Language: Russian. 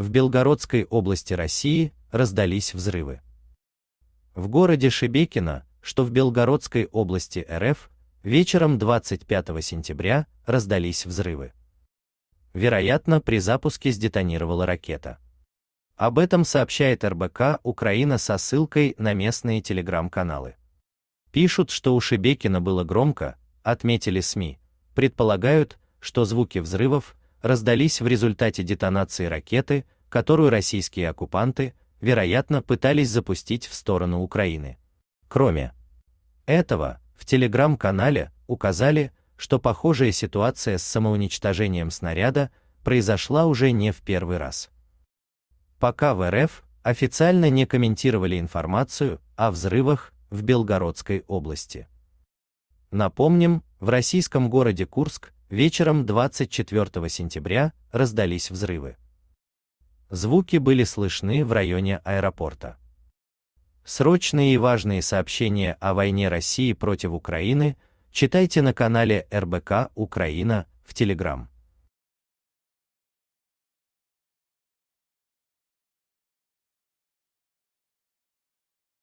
в Белгородской области России раздались взрывы. В городе Шебекино, что в Белгородской области РФ, вечером 25 сентября раздались взрывы. Вероятно, при запуске сдетонировала ракета. Об этом сообщает РБК Украина со ссылкой на местные телеграм-каналы. Пишут, что у Шебекина было громко, отметили СМИ, предполагают, что звуки взрывов раздались в результате детонации ракеты, которую российские оккупанты, вероятно, пытались запустить в сторону Украины. Кроме этого, в телеграм-канале указали, что похожая ситуация с самоуничтожением снаряда произошла уже не в первый раз. Пока в РФ официально не комментировали информацию о взрывах в Белгородской области. Напомним, в российском городе Курск Вечером 24 сентября раздались взрывы. Звуки были слышны в районе аэропорта. Срочные и важные сообщения о войне России против Украины читайте на канале РБК Украина в Телеграм.